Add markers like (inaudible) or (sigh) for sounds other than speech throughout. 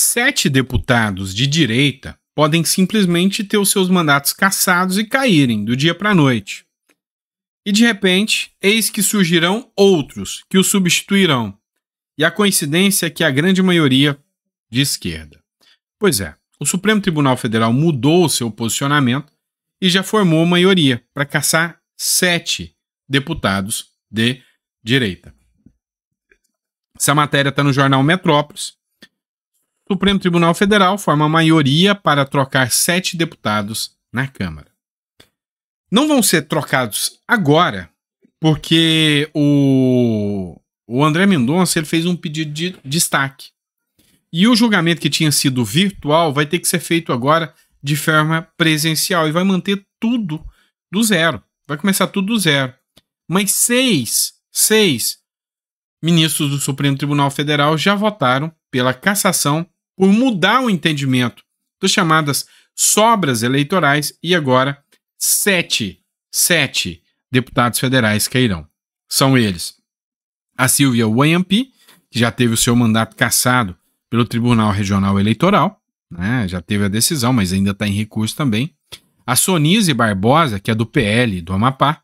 sete deputados de direita podem simplesmente ter os seus mandatos cassados e caírem do dia para a noite. E de repente, eis que surgirão outros que o substituirão. E a coincidência é que a grande maioria de esquerda. Pois é, o Supremo Tribunal Federal mudou seu posicionamento e já formou maioria para caçar sete deputados de direita. Essa matéria está no jornal Metrópolis Supremo Tribunal Federal forma maioria para trocar sete deputados na Câmara. Não vão ser trocados agora, porque o, o André Mendonça ele fez um pedido de destaque. E o julgamento que tinha sido virtual vai ter que ser feito agora de forma presencial e vai manter tudo do zero. Vai começar tudo do zero. Mas seis, seis ministros do Supremo Tribunal Federal já votaram pela cassação por mudar o entendimento das chamadas sobras eleitorais e agora sete, sete deputados federais cairão. São eles a Silvia Wayampi, que já teve o seu mandato cassado pelo Tribunal Regional Eleitoral, né, já teve a decisão, mas ainda está em recurso também. A Sonise Barbosa, que é do PL do Amapá.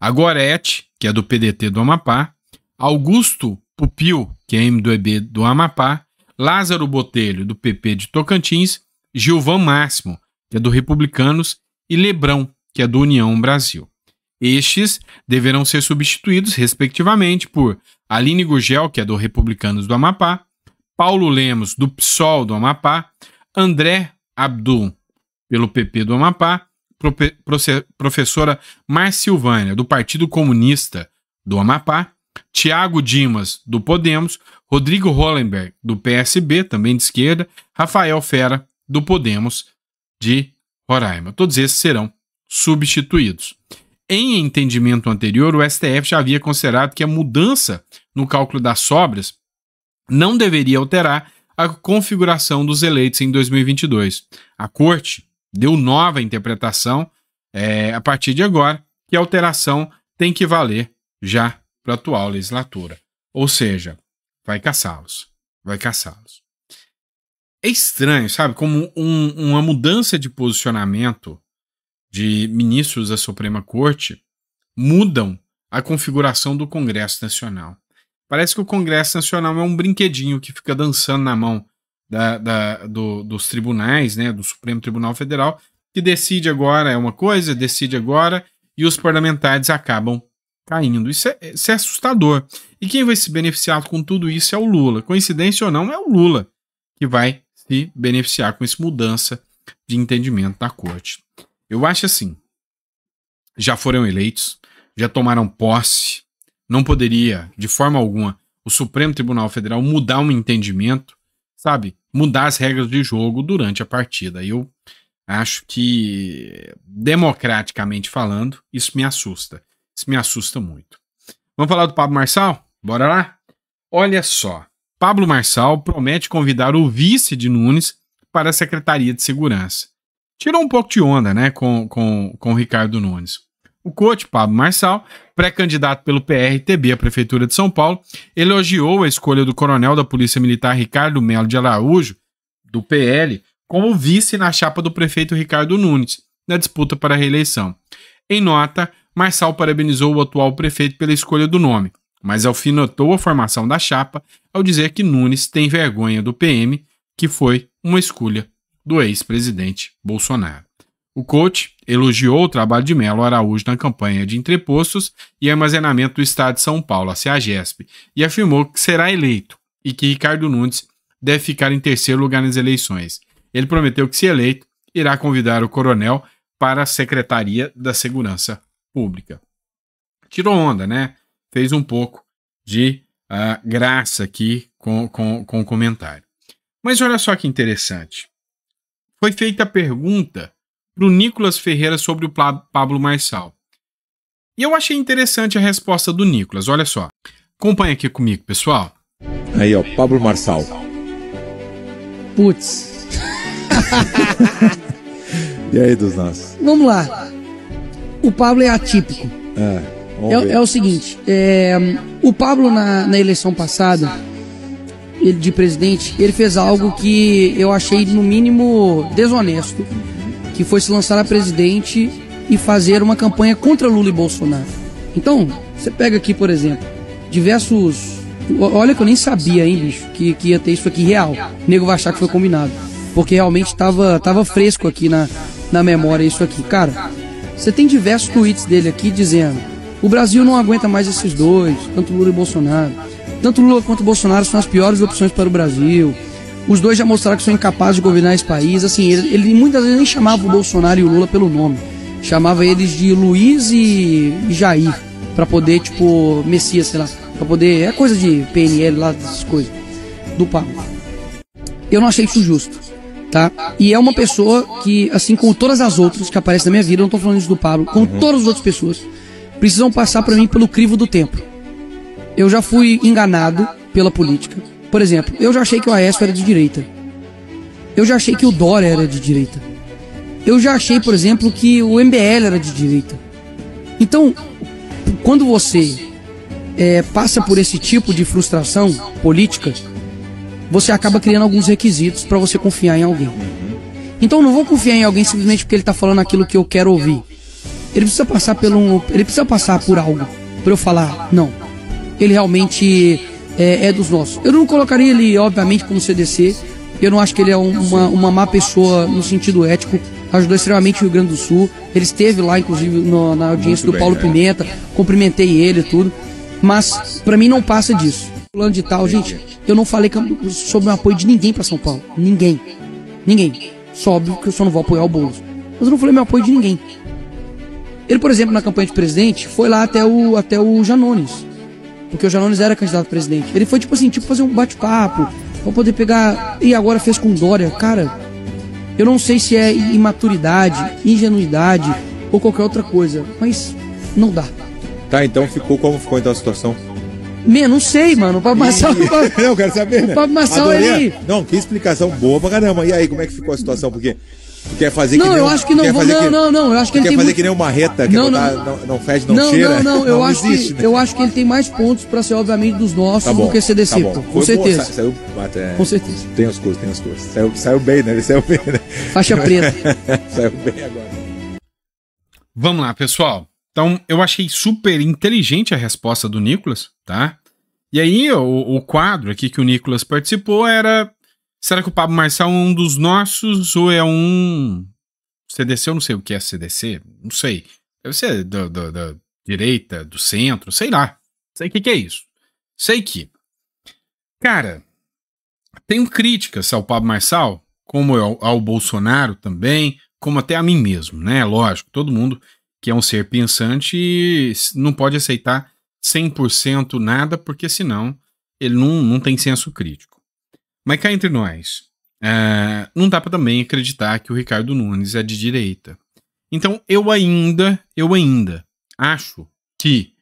A Gorete, que é do PDT do Amapá. Augusto Pupil, que é MDB do Amapá. Lázaro Botelho, do PP de Tocantins, Gilvan Máximo, que é do Republicanos, e Lebrão, que é do União Brasil. Estes deverão ser substituídos, respectivamente, por Aline Gugel, que é do Republicanos do Amapá, Paulo Lemos, do PSOL do Amapá, André Abdul, pelo PP do Amapá, professora Marcilvânia, do Partido Comunista do Amapá, Tiago Dimas, do Podemos, Rodrigo Hollenberg, do PSB, também de esquerda, Rafael Fera, do Podemos, de Roraima. Todos esses serão substituídos. Em entendimento anterior, o STF já havia considerado que a mudança no cálculo das sobras não deveria alterar a configuração dos eleitos em 2022. A Corte deu nova interpretação é, a partir de agora, que a alteração tem que valer já para a atual legislatura. Ou seja, vai caçá-los. Vai caçá-los. É estranho, sabe? Como um, uma mudança de posicionamento de ministros da Suprema Corte mudam a configuração do Congresso Nacional. Parece que o Congresso Nacional é um brinquedinho que fica dançando na mão da, da, do, dos tribunais, né, do Supremo Tribunal Federal, que decide agora é uma coisa, decide agora, e os parlamentares acabam caindo. Isso é, isso é assustador. E quem vai se beneficiar com tudo isso é o Lula. Coincidência ou não, é o Lula que vai se beneficiar com essa mudança de entendimento da corte. Eu acho assim: já foram eleitos, já tomaram posse, não poderia, de forma alguma, o Supremo Tribunal Federal mudar um entendimento, sabe? Mudar as regras de jogo durante a partida. Eu acho que, democraticamente falando, isso me assusta. Isso me assusta muito. Vamos falar do Pablo Marçal? Bora lá? Olha só. Pablo Marçal promete convidar o vice de Nunes para a Secretaria de Segurança. Tirou um pouco de onda, né, com, com, com o Ricardo Nunes. O coach Pablo Marçal, pré-candidato pelo PRTB à Prefeitura de São Paulo, elogiou a escolha do coronel da Polícia Militar Ricardo Melo de Araújo, do PL, como vice na chapa do prefeito Ricardo Nunes, na disputa para a reeleição. Em nota, Marçal parabenizou o atual prefeito pela escolha do nome, mas alfinetou a formação da chapa ao dizer que Nunes tem vergonha do PM, que foi uma escolha do ex-presidente Bolsonaro. O coach elogiou o trabalho de Melo Araújo na campanha de entrepostos e armazenamento do Estado de São Paulo, a CEAGESP, e afirmou que será eleito e que Ricardo Nunes deve ficar em terceiro lugar nas eleições. Ele prometeu que, se eleito, irá convidar o coronel para a Secretaria da Segurança pública. Tirou onda, né? Fez um pouco de uh, graça aqui com, com, com o comentário. Mas olha só que interessante. Foi feita a pergunta para o Nicolas Ferreira sobre o Pablo Marçal. E eu achei interessante a resposta do Nicolas, olha só. Acompanha aqui comigo, pessoal. Aí, ó, Pablo Marçal. Putz. (laughs) e aí, dos nossos? Vamos lá o Pablo é atípico. É, é, é o seguinte: é, o Pablo, na, na eleição passada, ele, de presidente, ele fez algo que eu achei, no mínimo, desonesto, que foi se lançar a presidente e fazer uma campanha contra Lula e Bolsonaro. Então, você pega aqui, por exemplo, diversos. Olha que eu nem sabia, hein, bicho, que, que ia ter isso aqui real. O nego vai achar que foi combinado. Porque realmente tava tava fresco aqui na, na memória isso aqui. Cara, você tem diversos tweets dele aqui dizendo: o Brasil não aguenta mais esses dois, tanto Lula e Bolsonaro. Tanto Lula quanto Bolsonaro são as piores opções para o Brasil. Os dois já mostraram que são incapazes de governar esse país. Assim, ele, ele muitas vezes nem chamava o Bolsonaro e o Lula pelo nome. Chamava eles de Luiz e Jair, para poder, tipo, Messias, sei lá, para poder. É coisa de PNL lá, dessas coisas. Do papo. Eu não achei isso justo tá? E é uma pessoa que, assim como todas as outras que aparecem na minha vida, não tô falando isso do Pablo, como uhum. todas as outras pessoas, precisam passar para mim pelo crivo do tempo. Eu já fui enganado pela política. Por exemplo, eu já achei que o Aécio era de direita. Eu já achei que o Dória era de direita. Eu já achei, por exemplo, que o MBL era de direita. Então, quando você é, passa por esse tipo de frustração política, você acaba criando alguns requisitos para você confiar em alguém. Então não vou confiar em alguém simplesmente porque ele está falando aquilo que eu quero ouvir. Ele precisa passar pelo, ele precisa passar por algo para eu falar não. Ele realmente é, é, dos nossos. Eu não colocaria ele, obviamente, como CDC. Eu não acho que ele é uma, uma má pessoa no sentido ético. Ajudou extremamente o Rio Grande do Sul. Ele esteve lá, inclusive, no, na audiência Muito do bem, Paulo é. Pimenta. Cumprimentei ele e tudo. Mas, para mim, não passa disso. Fulano de tal, gente, eu não falei sobre o apoio de ninguém para São Paulo. Ninguém. Ninguém. Só óbvio que eu só não vou apoiar o Boulos. Mas eu não falei meu apoio de ninguém. Ele, por exemplo, na campanha de presidente, foi lá até o, até o Janones. Porque o Janones era candidato a presidente. Ele foi, tipo assim, tipo fazer um bate-papo, pra poder pegar. E agora fez com o Dória. Cara, eu não sei se é imaturidade, ingenuidade ou qualquer outra coisa, mas não dá. Tá, então ficou como ficou então a situação? Man, não sei, mano. O Pablo Marçal. Papo... não, quero saber, né? O Pablo né? Marçal, ele. Não, que explicação boa pra caramba. E aí, como é que ficou a situação? Porque. Tu quer fazer não, que nem eu um, acho que não vou. Não, que, não, não, eu acho que ele quer tem fazer muito... que nem uma reta, que não, botar, não, não, não fede, não, não cheira. Não, não, eu não acho existe, que né? eu acho que ele tem mais pontos pra ser obviamente dos nossos tá bom, do que CDC, tá bom. Tipo, com certeza. Boa, saiu até, Com certeza. Tem as coisas, tem as coisas. Saiu, saiu bem, né? Ele saiu bem, né? Faixa preta. (laughs) saiu bem agora. Vamos lá, pessoal. Então, eu achei super inteligente a resposta do Nicolas, tá? E aí, o, o quadro aqui que o Nicolas participou era: será que o Pablo Marçal é um dos nossos ou é um CDC? Eu não sei o que é CDC, não sei. Deve ser da, da, da direita, do centro, sei lá. Sei o que, que é isso. Sei que. Cara, tenho críticas ao Pablo Marçal, como ao, ao Bolsonaro também, como até a mim mesmo, né? Lógico, todo mundo que é um ser pensante e não pode aceitar 100% nada, porque senão ele não, não tem senso crítico. Mas cá entre nós, uh, não dá para também acreditar que o Ricardo Nunes é de direita. Então eu ainda, eu ainda acho que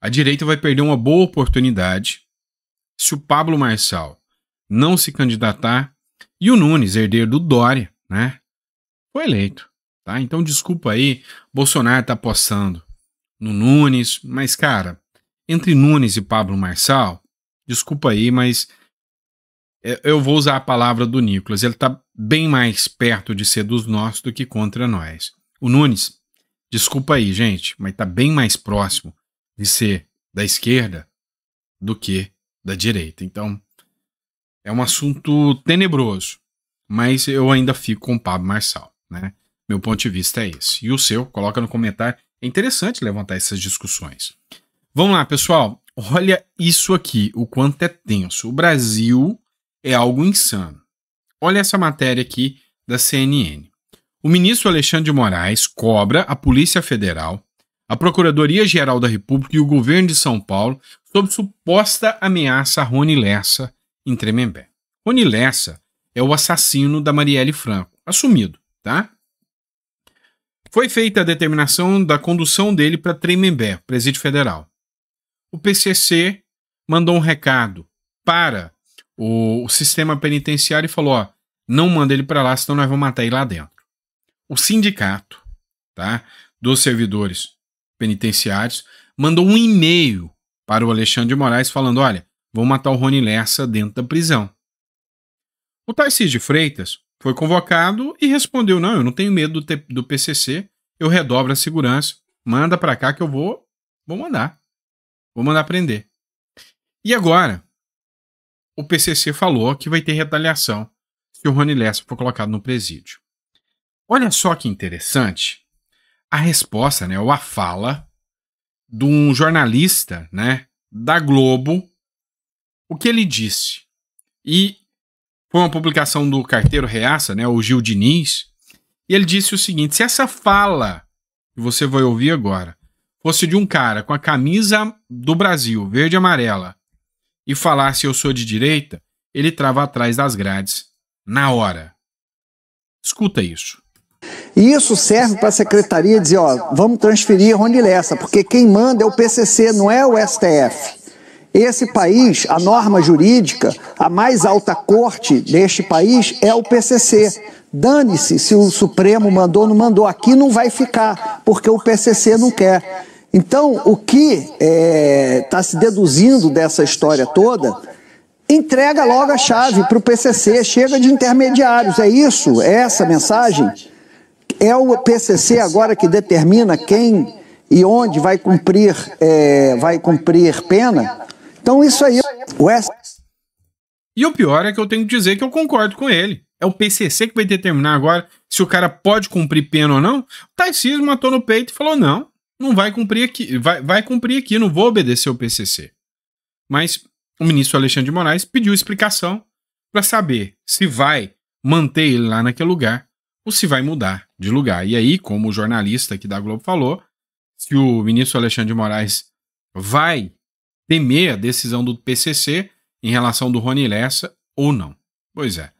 a direita vai perder uma boa oportunidade se o Pablo Marçal não se candidatar e o Nunes, herdeiro do Dória, né, foi eleito. Tá? Então, desculpa aí, Bolsonaro tá postando no Nunes, mas, cara, entre Nunes e Pablo Marçal, desculpa aí, mas é, eu vou usar a palavra do Nicolas, ele tá bem mais perto de ser dos nossos do que contra nós. O Nunes, desculpa aí, gente, mas tá bem mais próximo de ser da esquerda do que da direita. Então, é um assunto tenebroso, mas eu ainda fico com o Pablo Marçal, né? Meu ponto de vista é esse. E o seu, coloca no comentário. É interessante levantar essas discussões. Vamos lá, pessoal. Olha isso aqui, o quanto é tenso. O Brasil é algo insano. Olha essa matéria aqui da CNN. O ministro Alexandre de Moraes cobra a Polícia Federal, a Procuradoria-Geral da República e o governo de São Paulo sob suposta ameaça a Rony Lessa em Tremembé. Rony Lessa é o assassino da Marielle Franco, assumido, tá? Foi feita a determinação da condução dele para Tremembé, presídio federal. O PCC mandou um recado para o, sistema penitenciário e falou: ó, não manda ele para lá, senão nós vamos matar ele lá dentro. O sindicato, tá, dos servidores penitenciários mandou um e-mail para o Alexandre de Moraes falando: olha, vou matar o Rony Lessa dentro da prisão. O Tarcísio de Freitas foi convocado e respondeu: Não, eu não tenho medo do, do PCC, eu redobro a segurança, manda para cá que eu vou, vou mandar. Vou mandar prender. E agora, o PCC falou que vai ter retaliação se o Rony Lessa for colocado no presídio. Olha só que interessante a resposta, né, ou a fala de um jornalista, né, da Globo, o que ele disse. E foi uma publicação do carteiro Reaça, né, o Gil Diniz, e ele disse o seguinte: se essa fala que você vai ouvir agora fosse de um cara com a camisa do Brasil, verde e amarela, e falasse eu sou de direita, ele trava atrás das grades, na hora. Escuta isso. E isso serve para a secretaria dizer, ó, vamos transferir Rony Lessa, porque quem manda é o PCC, não é o STF. Esse país, a norma jurídica, a mais alta corte deste país é o PCC. Dane-se se o Supremo mandou ou não mandou. Aqui não vai ficar, porque o PCC não quer. Então, o que está é, tá se deduzindo dessa história toda entrega logo a chave para o PCC, chega de intermediários. É isso? É essa mensagem? É o PCC agora que determina quem e onde vai cumprir, é, vai cumprir pena? Então isso aí, West. E o pior é que eu tenho que dizer que eu concordo com ele. É o PCC que vai determinar agora se o cara pode cumprir pena ou não. O Tarcísio matou no peito e falou: não, não vai cumprir aqui, vai, vai cumprir aqui, não vou obedecer o PCC. Mas o ministro Alexandre de Moraes pediu explicação para saber se vai manter ele lá naquele lugar ou se vai mudar de lugar. E aí, como o jornalista aqui da Globo falou, se o ministro Alexandre de Moraes vai temer a decisão do PCC em relação do Rony Lessa ou não. Pois é.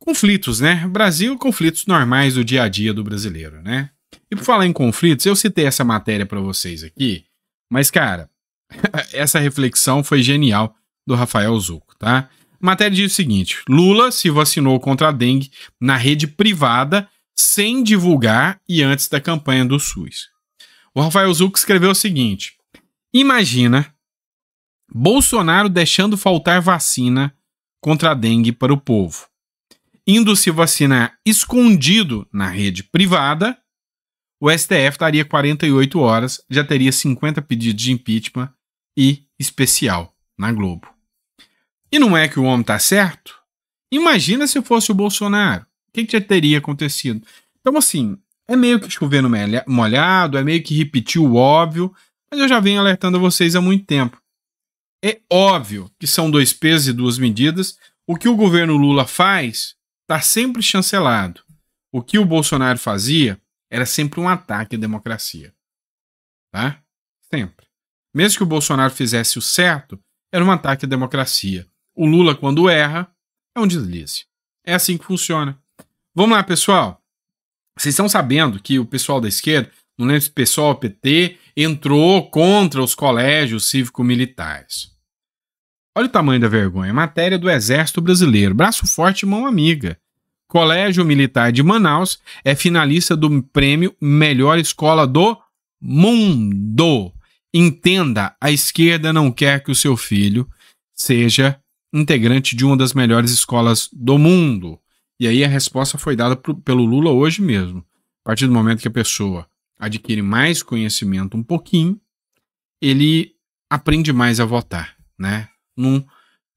Conflitos, né? Brasil, conflitos normais do dia a dia do brasileiro, né? E por falar em conflitos, eu citei essa matéria para vocês aqui, mas cara, (laughs) essa reflexão foi genial do Rafael Zuco, tá? A matéria diz o seguinte: Lula se vacinou contra a dengue na rede privada sem divulgar e antes da campanha do SUS. O Rafael Zuco escreveu o seguinte: Imagina Bolsonaro deixando faltar vacina contra a dengue para o povo, indo se vacinar escondido na rede privada, o STF estaria 48 horas, já teria 50 pedidos de impeachment e especial na Globo. E não é que o homem tá certo? Imagina se fosse o Bolsonaro. O que, que já teria acontecido? Então, assim, é meio que chover no molhado, é meio que repetir o óbvio, mas eu já venho alertando vocês há muito tempo. É óbvio que são dois pesos e duas medidas. O que o governo Lula faz está sempre chancelado. O que o Bolsonaro fazia era sempre um ataque à democracia. Tá? Sempre. Mesmo que o Bolsonaro fizesse o certo, era um ataque à democracia. O Lula, quando erra, é um deslize. É assim que funciona. Vamos lá, pessoal. Vocês estão sabendo que o pessoal da esquerda, não lembro se pessoal PT, entrou contra os colégios cívico-militares. Olha o tamanho da vergonha. Matéria do Exército Brasileiro. Braço forte, mão amiga. Colégio Militar de Manaus é finalista do prêmio Melhor Escola do Mundo. Entenda, a esquerda não quer que o seu filho seja integrante de uma das melhores escolas do mundo. E aí a resposta foi dada pro, pelo Lula hoje mesmo. A partir do momento que a pessoa adquire mais conhecimento um pouquinho, ele aprende mais a votar, né? Não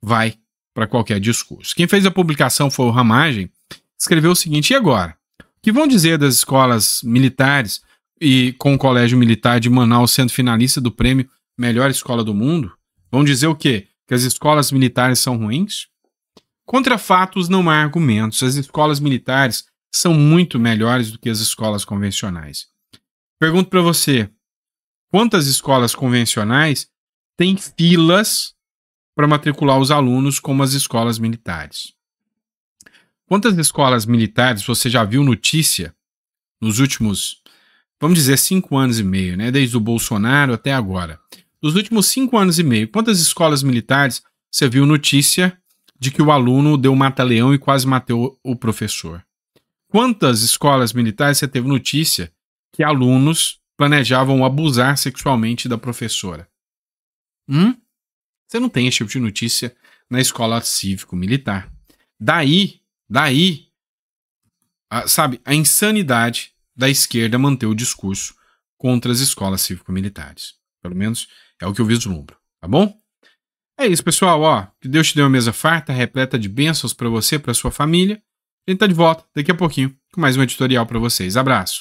vai para qualquer discurso. Quem fez a publicação foi o Ramagem, escreveu o seguinte: e agora? O que vão dizer das escolas militares e com o Colégio Militar de Manaus sendo finalista do prêmio Melhor Escola do Mundo? Vão dizer o quê? Que as escolas militares são ruins? Contra fatos não há argumentos. As escolas militares são muito melhores do que as escolas convencionais. Pergunto para você: quantas escolas convencionais têm filas para matricular os alunos como as escolas militares? Quantas escolas militares você já viu notícia nos últimos, vamos dizer, cinco anos e meio, né? Desde o Bolsonaro até agora. Nos últimos cinco anos e meio, quantas escolas militares você viu notícia de que o aluno deu mata-leão e quase matou o professor? Quantas escolas militares você teve notícia que alunos planejavam abusar sexualmente da professora. Hum? Você não tem esse tipo de notícia na escola cívico-militar. Daí, daí, a, sabe, a insanidade da esquerda manter o discurso contra as escolas cívico-militares. Pelo menos é o que eu vislumbro, tá bom? É isso, pessoal, ó. Que Deus te dê uma mesa farta, repleta de bênçãos para você, para sua família. A gente tá de volta daqui a pouquinho com mais um editorial para vocês. Abraço.